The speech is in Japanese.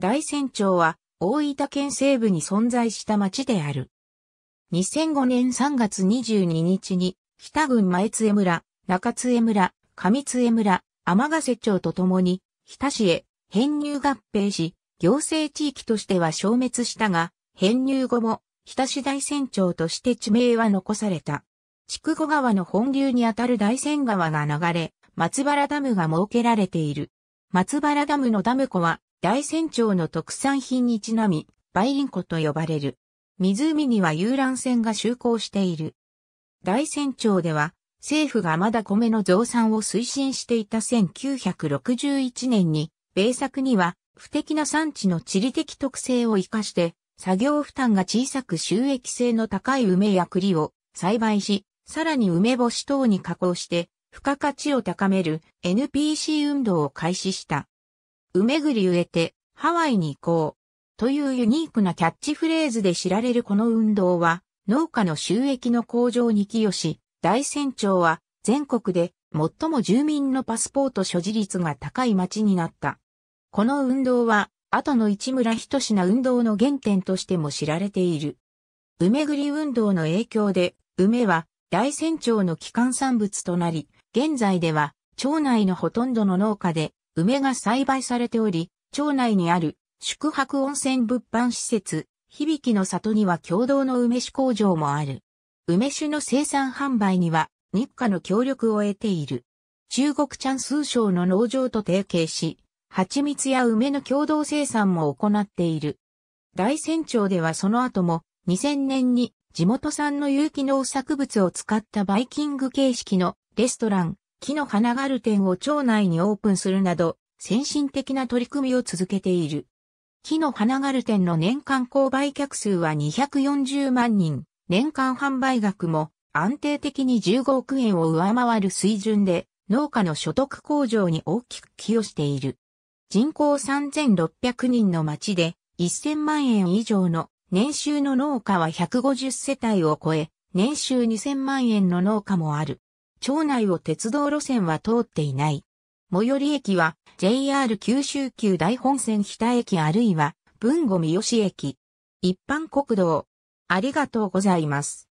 大仙町は大分県西部に存在した町である。2005年3月22日に北郡前津江村、中津江村、上津江村、天ヶ瀬町とともに日田市へ編入合併し、行政地域としては消滅したが、編入後も日田市大仙町として地名は残された。筑後川の本流にあたる大仙川が流れ、松原ダムが設けられている。松原ダムのダム湖は大山町の特産品にちなみ、梅林湖と呼ばれる。湖には遊覧船が就航している。大山町では、政府がまだ米の増産を推進していた1961年に、米作には、不敵な産地の地理的特性を活かして、作業負担が小さく収益性の高い梅や栗を栽培し、さらに梅干し等に加工して、付加価値を高める NPC 運動を開始した。梅ぐり植えて、ハワイに行こう。というユニークなキャッチフレーズで知られるこの運動は、農家の収益の向上に寄与し、大船長は全国で最も住民のパスポート所持率が高い町になった。この運動は、後の市村仁志な運動の原点としても知られている。梅ぐり運動の影響で、梅は大船長の基幹産物となり、現在では町内のほとんどの農家で梅が栽培されており、町内にある宿泊温泉物販施設、響の里には共同の梅酒工場もある。梅酒の生産販売には日課の協力を得ている。中国チャンス省の農場と提携し、蜂蜜や梅の共同生産も行っている。大山町ではその後も2000年に地元産の有機農作物を使ったバイキング形式のレストラン、木の花がる店を町内にオープンするなど、先進的な取り組みを続けている。木の花がる店の年間購買客数は240万人、年間販売額も安定的に15億円を上回る水準で、農家の所得向上に大きく寄与している。人口3600人の町で1000万円以上の年収の農家は150世帯を超え、年収2000万円の農家もある。町内を鉄道路線は通っていない。最寄り駅は JR 九州急大本線日田駅あるいは文後三好駅。一般国道。ありがとうございます。